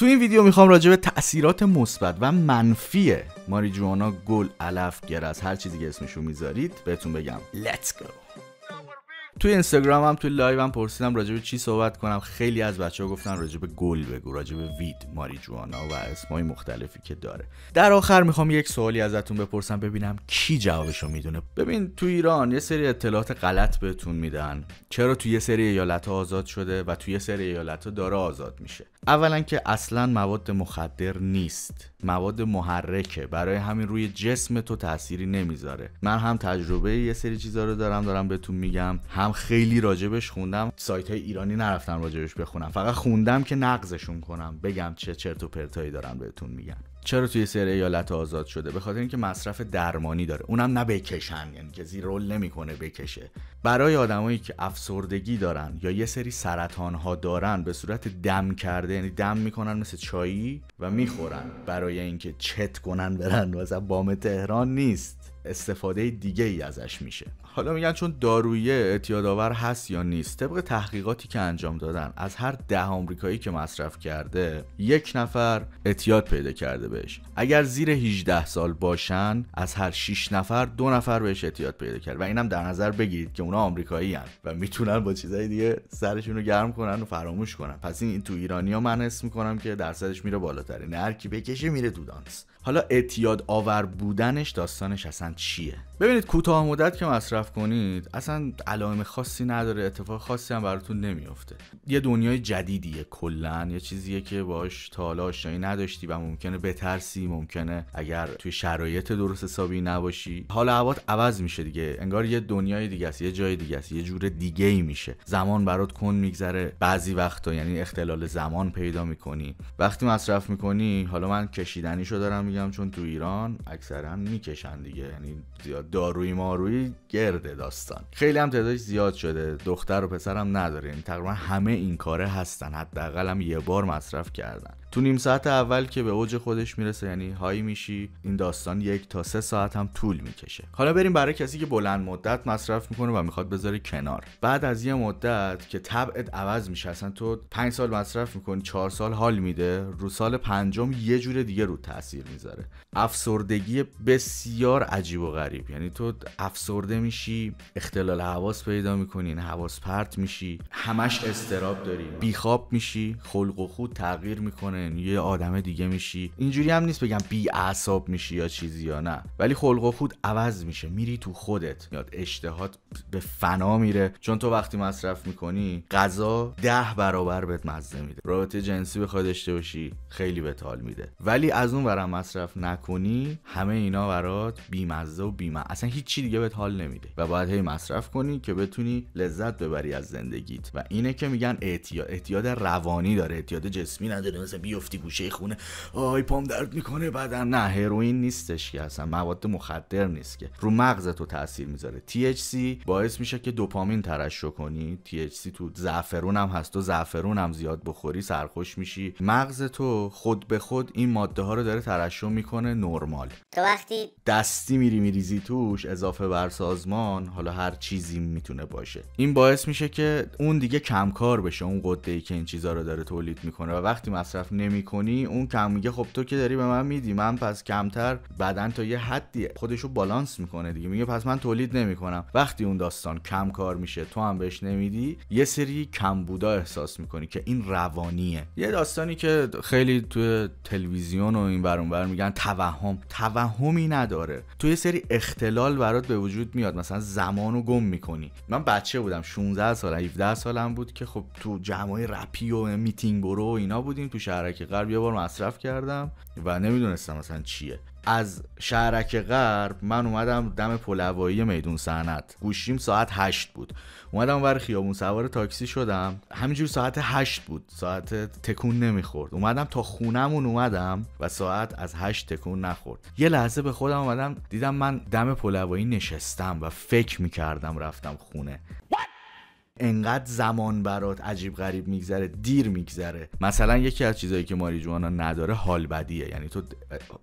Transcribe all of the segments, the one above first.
تو این ویدیو میخوام راجع به تاثیرات مثبت و منفی ماریجوانا گل علف از هر چیزی که اسمشو میذارید بهتون بگم Let's go توی اینستاگرام هم توی لایو هم پرسیدم راجع چی صحبت کنم خیلی از بچه ها گفتن راجع به گل بگو راجع وید ماری جوانا و اسمای مختلفی که داره در آخر میخوام یک سوالی ازتون بپرسم ببینم کی جوابشو میدونه ببین تو ایران یه سری اطلاعات غلط بهتون میدن چرا توی یه سری ایالت ها آزاد شده و تو یه سری ایالت ها داره آزاد میشه اولا که اصلا مواد مخدر نیست مواد محرکه برای همین روی جسم تو تأثیری نمیذاره من هم تجربه یه سری چیزا رو دارم دارم بهتون میگم هم خیلی راجبش خوندم سایت های ایرانی نرفتم راجبش بخونم فقط خوندم که نقضشون کنم بگم چه چرت و پرتایی دارن بهتون میگن چرا توی سر ایالت آزاد شده به خاطر اینکه مصرف درمانی داره اونم نه بکشن یعنی که رول نمیکنه بکشه برای آدمایی که افسردگی دارن یا یه سری سرطان ها دارن به صورت دم کرده یعنی دم میکنن مثل چایی و میخورن برای اینکه چت کنن برن مثلا بام تهران نیست استفاده دیگه ای ازش میشه حالا میگن چون دارویه اعتیادآور هست یا نیست طبق تحقیقاتی که انجام دادن از هر ده آمریکایی که مصرف کرده یک نفر اعتیاد پیدا کرده بهش اگر زیر 18 سال باشن از هر 6 نفر دو نفر بهش اعتیاد پیدا کرده و اینم در نظر بگیرید که اونا آمریکایی هن و میتونن با چیزهای دیگه سرشون رو گرم کنن و فراموش کنن پس این تو ایرانیا من اسم میکنم که درصدش میره بالاتر نه یعنی هر کی بکشه میره دودانس. حالا اعتیاد آور بودنش داستانش اصلا چیه ببینید کوتاه مدت که مصرف کنید اصلا علائم خاصی نداره اتفاق خاصی هم براتون نمیفته یه دنیای جدیدیه کلا یه چیزیه که باش تا حالا آشنایی نداشتی و ممکنه بترسی ممکنه اگر توی شرایط درست حسابی نباشی حال هوات عوض میشه دیگه انگار یه دنیای دیگه است یه جای دیگه است یه جور دیگه ای میشه زمان برات کن میگذره بعضی وقتا یعنی اختلال زمان پیدا میکنی وقتی مصرف میکنی حالا من کشیدنیشو دارم میگم چون تو ایران اکثرا میکشن دیگه یعنی زیاد ما مارویی گرده داستان خیلی هم تعدادش زیاد شده دختر و پسرم نداریم یعنی تقریبا همه این کاره هستن حداقل هم یه بار مصرف کردن تو نیم ساعت اول که به اوج خودش میرسه یعنی هایی میشی این داستان یک تا سه ساعت هم طول میکشه حالا بریم برای کسی که بلند مدت مصرف میکنه و میخواد بذاره کنار بعد از یه مدت که طبعت عوض میشه اصلا تو پنج سال مصرف میکنی چهار سال حال میده رو سال پنجم یه جور دیگه رو تاثیر میذاره افسردگی بسیار عجیب و غریب یعنی تو افسرده میشی اختلال حواس پیدا میکنی حواس پرت میشی همش استراب داری بیخواب میشی خلق و خود تغییر میکنه یه آدم دیگه میشی اینجوری هم نیست بگم بی اعصاب میشی یا چیزی یا نه ولی خلق و خود عوض میشه میری تو خودت میاد اشتهات به فنا میره چون تو وقتی مصرف میکنی غذا ده برابر بهت مزه میده رابطه جنسی به داشته باشی خیلی به حال میده ولی از اون برم مصرف نکنی همه اینا برات بیمزه و بیمه اصلا هیچی دیگه بهت حال نمیده و باید هی مصرف کنی که بتونی لذت ببری از زندگیت و اینه که میگن اعتیاد اعتیاد روانی داره اعتیاد جسمی نداره بیفتی گوشه خونه آی پام درد میکنه بدن نه هروئین نیستش که اصلا مواد مخدر نیست که رو مغز تو تاثیر میذاره THC باعث میشه که دوپامین ترشح کنی THC تو زعفرون هم هست تو زعفرون هم زیاد بخوری سرخوش میشی مغز تو خود به خود این ماده ها رو داره ترشح میکنه نرمال تو وقتی دستی میری میریزی توش اضافه بر سازمان حالا هر چیزی میتونه باشه این باعث میشه که اون دیگه کمکار بشه اون قده ای که این چیزا رو داره تولید میکنه و وقتی مصرف نمیکنی اون کم میگه خب تو که داری به من میدی من پس کمتر بدن تا یه حدی خودشو بالانس میکنه دیگه میگه پس من تولید نمیکنم وقتی اون داستان کم کار میشه تو هم بهش نمیدی یه سری کمبودا احساس میکنی که این روانیه یه داستانی که خیلی تو تلویزیون و این برون بر میگن توهم توهمی نداره تو یه سری اختلال برات به وجود میاد مثلا زمانو گم میکنی من بچه بودم 16 سال 17 سالم بود که خب تو جمعای رپی و میتینگ برو و اینا بودیم تو شهر شهرک غرب یه بار مصرف کردم و نمیدونستم مثلا چیه از شهرک غرب من اومدم دم پلوایی میدون صنعت گوشیم ساعت هشت بود اومدم ور خیابون سوار تاکسی شدم همینجور ساعت هشت بود ساعت تکون نمیخورد اومدم تا خونمون اومدم و ساعت از هشت تکون نخورد یه لحظه به خودم اومدم دیدم من دم پلوایی نشستم و فکر میکردم رفتم خونه انقدر زمان برات عجیب غریب میگذره دیر میگذره مثلا یکی از چیزایی که ماری جوانا نداره حال بدیه یعنی تو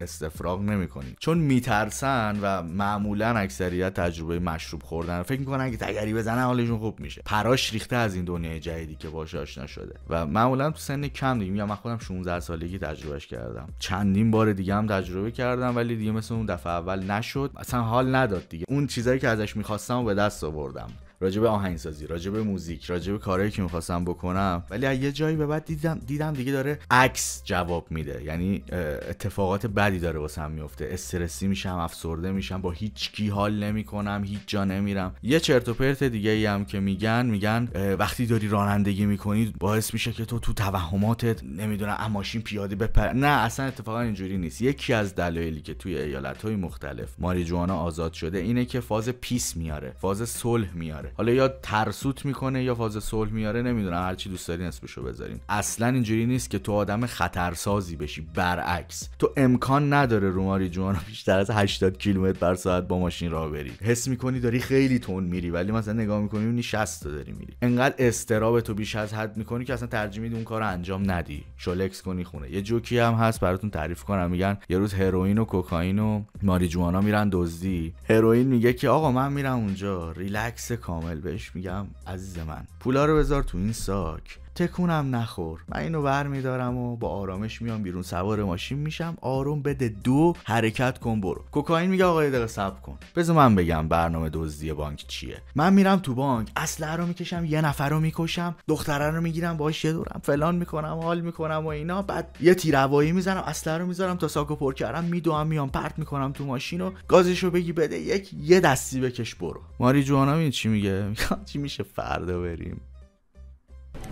استفراغ نمیکنی چون میترسن و معمولا اکثریت تجربه مشروب خوردن فکر میکنن اگه تگری بزنن حالشون خوب میشه پراش ریخته از این دنیای جدیدی که باش آشنا شده و معمولا تو سن کم دیگه میگم من خودم 16 سالگی تجربهش کردم چندین بار دیگه هم تجربه کردم ولی دیگه مثل اون دفعه اول نشد اصلا حال نداد دیگه اون چیزایی که ازش میخواستم و به دست آوردم راجب به آهنگسازی راجب موزیک راجب به کارهایی که میخواستم بکنم ولی از یه جایی به بعد دیدم دیدم دیگه داره عکس جواب میده یعنی اتفاقات بدی داره واسم میفته استرسی میشم افسرده میشم با هیچ کی حال نمیکنم هیچ جا نمیرم یه چرت و پرت دیگه ای هم که میگن میگن وقتی داری رانندگی میکنی باعث میشه که تو تو توهماتت نمیدونم ماشین پیاده بپره نه اصلا اتفاقا اینجوری نیست یکی از دلایلی که توی ایالت های مختلف ماریجوانا آزاد شده اینه که فاز پیس میاره فاز صلح میاره حالا یا ترسوت میکنه یا فاز صلح میاره نمیدونم هرچی دوست داری اسمشو بذارین اصلا اینجوری نیست که تو آدم خطرسازی بشی برعکس تو امکان نداره روماری جوان بیشتر از 80 کیلومتر بر ساعت با ماشین راه بری حس میکنی داری خیلی تون میری ولی مثلا نگاه میکنی اونی 60 داری میری انقدر استراب تو بیش از حد میکنی که اصلا ترجیح اون کار انجام ندی شلکس کنی خونه یه جوکی هم هست براتون تعریف کنم میگن یه روز هروئین و کوکائین و ماریجوانا میرن دزدی هروئین میگه که آقا من میرم اونجا ریلکس کام کامل بهش میگم عزیز من پولا رو بذار تو این ساک تکونم نخور من اینو ور میدارم و با آرامش میام بیرون سوار ماشین میشم آروم بده دو حرکت کن برو کوکائین میگه آقای دل سب کن بذار من بگم برنامه دزدی بانک چیه من میرم تو بانک اصله رو میکشم یه نفر رو میکشم دختره رو میگیرم باهاش یه دورم فلان میکنم حال میکنم و اینا بعد یه تیروایی میزنم اصله رو میذارم تا ساکو پر کردم میدوام میام پرت میکنم تو ماشین و گازش رو بگی بده یک یه دستی بکش برو ماری جوانا چی میگه چی میشه فردا بریم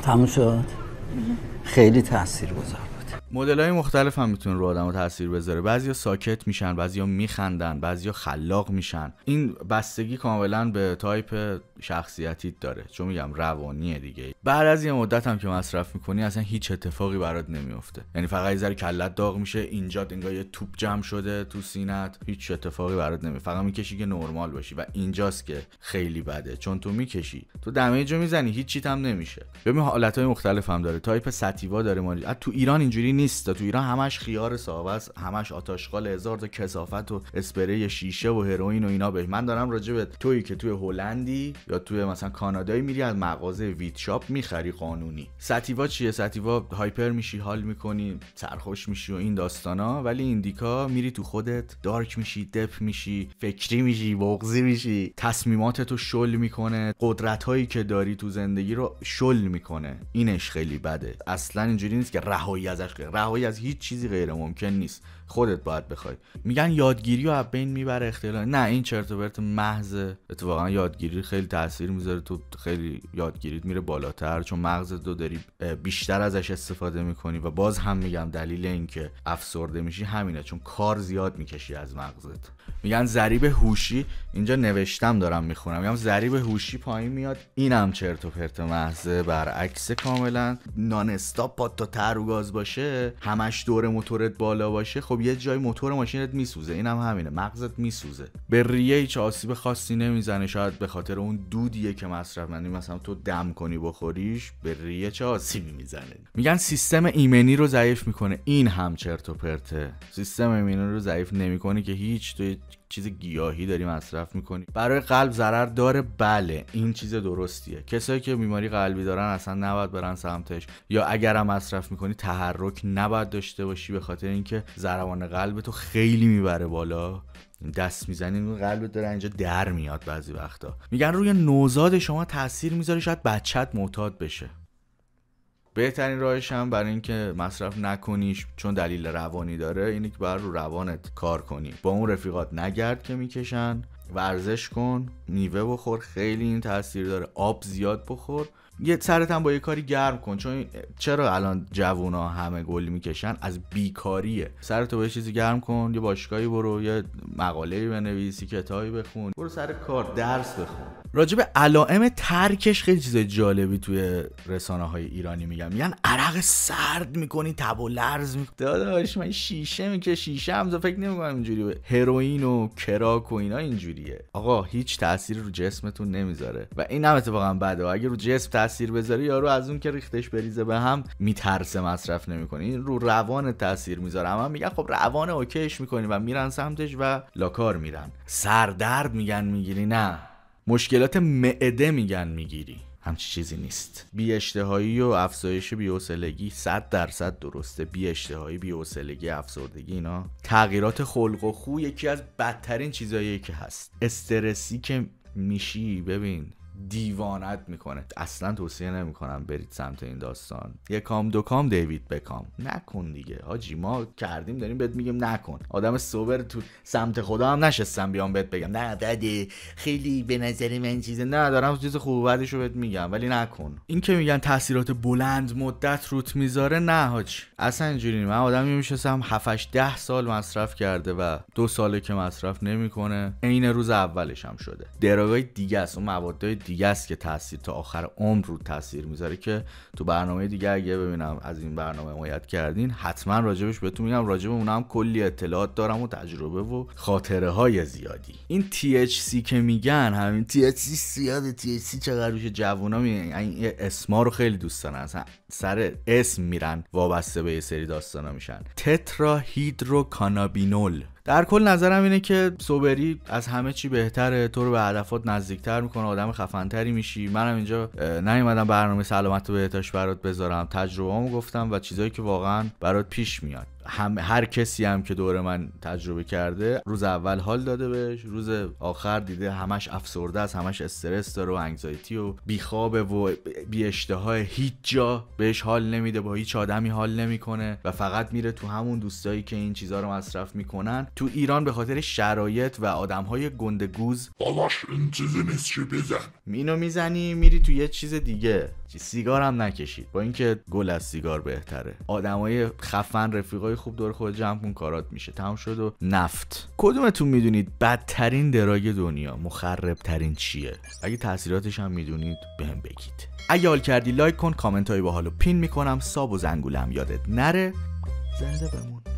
تموم شد خیلی تاثیر گذار مدل های مختلف هم میتونه رو آدم تاثیر بذاره بعضیا ساکت میشن بعضیا میخندن بعضیا خلاق میشن این بستگی کاملا به تایپ شخصیتی داره چون میگم روانیه دیگه بعد از یه مدت هم که مصرف میکنی اصلا هیچ اتفاقی برات نمیفته یعنی فقط یه ذره کلت داغ میشه اینجا انگار یه توپ جمع شده تو سینت هیچ اتفاقی برات نمیفته فقط میکشی که نرمال باشی و اینجاست که خیلی بده چون تو میکشی تو دمیج رو میزنی هیچ هم نمیشه ببین حالت های مختلف هم داره تایپ ستیوا داره مالی تو ایران اینجوری نیست نیست تو ایران همش خیار صاحب است همش آتاشقال هزار تا کسافت و اسپری شیشه و هروئین و اینا به من دارم راجع به تویی که توی هلندی یا توی مثلا کانادایی میری از مغازه ویت شاپ میخری قانونی ساتیوا چیه ساتیوا هایپر میشی حال میکنی سرخوش میشی و این داستانا ولی ایندیکا میری تو خودت دارک میشی دپ میشی فکری میشی وغزی میشی تصمیماتتو شل میکنه قدرت هایی که داری تو زندگی رو شل میکنه اینش خیلی بده اصلا اینجوری نیست که رهایی ازش را رهایی از هیچ چیزی غیر ممکن نیست خودت باید بخوای میگن یادگیری رو از بین میبره اختلال نه این چرت و پرت محض اتفاقا یادگیری خیلی تاثیر میذاره تو خیلی یادگیریت میره بالاتر چون مغزت رو داری بیشتر ازش استفاده میکنی و باز هم میگم دلیل اینکه افسرده میشی همینه چون کار زیاد میکشی از مغزت میگن ذریب هوشی اینجا نوشتم دارم میخونم میگم ذریب هوشی پایین میاد اینم چرت و پرت محضه برعکس کاملا نان استاپ تا تر گاز باشه همش دور موتورت بالا باشه خب خب یه جای موتور ماشینت میسوزه این هم همینه مغزت میسوزه به ریه چه آسیب خاصی نمیزنه شاید به خاطر اون دودیه که مصرف مندی مثلا تو دم کنی بخوریش به ریه چه آسیبی میزنه میگن سیستم ایمنی رو ضعیف میکنه این هم چرت و پرته سیستم ایمنی رو ضعیف نمیکنه که هیچ توی چیز گیاهی داری مصرف میکنی برای قلب ضرر داره بله این چیز درستیه کسایی که بیماری قلبی دارن اصلا نباید برن سمتش یا اگرم مصرف میکنی تحرک نباید داشته باشی به خاطر اینکه ضربان قلب تو خیلی میبره بالا دست اون قلبت داره اینجا در میاد بعضی وقتا میگن روی نوزاد شما تاثیر میذاره شاید بچت معتاد بشه بهترین راهش هم برای اینکه مصرف نکنیش چون دلیل روانی داره اینه که بر رو روانت کار کنی با اون رفیقات نگرد که میکشن ورزش کن میوه بخور خیلی این تاثیر داره آب زیاد بخور یه سرت هم با یه کاری گرم کن چون چرا الان جوونا همه گل میکشن از بیکاریه سرتو به چیزی گرم کن یه باشگاهی برو یه مقاله‌ای بنویسی کتابی بخون برو سر کار درس بخون راجب علائم ترکش خیلی چیز جالبی توی رسانه های ایرانی میگم میگن عرق سرد میکنی تب و لرز میکنی داداش من شیشه میکشه شیشه هم فکر نمیکنم اینجوری هروئین و کراک و اینا اینجوریه آقا هیچ تاثیر رو جسمتون نمیذاره و این هم اتفاقا بده اگه رو جسم تاثیر بذاره یارو از اون که ریختش بریزه به هم میترسه مصرف نمیکنه این رو روان تاثیر میذاره اما میگن خب روان اوکیش میکنی و میرن سمتش و لاکار میرن سردرد میگن میگیری نه مشکلات معده میگن میگیری همچی چیزی نیست بی اشتهایی و افزایش اوسلگی صد درصد درسته بی اشتهایی اوسلگی افسردگی اینا تغییرات خلق و خو یکی از بدترین چیزهایی که هست استرسی که میشی ببین دیوانت میکنه اصلا توصیه نمیکنم برید سمت این داستان یه کام دو کام دیوید بکام نکن دیگه هاجی ما کردیم داریم بهت میگیم نکن آدم سوبر تو سمت خدا هم نشستم بیام بهت بگم نه بده خیلی به نظر من چیزه نه دارم چیز خوب رو بهت میگم ولی نکن این که میگن تاثیرات بلند مدت روت میذاره نه هاج اصلا اینجوری من آدمی میشستم 7 ده سال مصرف کرده و دو ساله که مصرف نمیکنه عین روز اولش هم شده دراگای دیگه است اون مواد دیگه است که تاثیر تا آخر عمر رو تاثیر میذاره که تو برنامه دیگه اگه ببینم از این برنامه حمایت کردین حتما راجبش بهتون میگم راجب اونم کلی اطلاعات دارم و تجربه و خاطره های زیادی این THC که میگن همین THC زیاده THC چقدر روش جوونا این اسما رو خیلی دوست دارن سر اسم میرن وابسته به یه سری داستانا میشن تترا هیدروکانابینول در کل نظرم اینه که سوبری از همه چی بهتره تو رو به هدفات نزدیکتر میکنه آدم خفنتری میشی منم اینجا نیومدم برنامه سلامت و بهداشت برات بذارم تجربه گفتم و چیزایی که واقعا برات پیش میاد هم هر کسی هم که دور من تجربه کرده روز اول حال داده بهش روز آخر دیده همش افسرده است همش استرس داره و انگزایتی و بیخوابه و بی اشتهای هیچ جا بهش حال نمیده با هیچ آدمی حال نمیکنه و فقط میره تو همون دوستایی که این چیزها رو مصرف میکنن تو ایران به خاطر شرایط و آدمهای گندگوز باباش این نیست که بزن اینو میزنی میری تو یه چیز دیگه سیگار هم نکشید با اینکه گل از سیگار بهتره آدمای خفن رفیقای خوب دور خود جمع کن کارات میشه تمام شد و نفت کدومتون میدونید بدترین دراگ دنیا مخرب ترین چیه اگه تاثیراتش هم میدونید بهم بگید اگه حال کردی لایک کن کامنت های حالو پین میکنم ساب و زنگولم یادت نره زنده بمون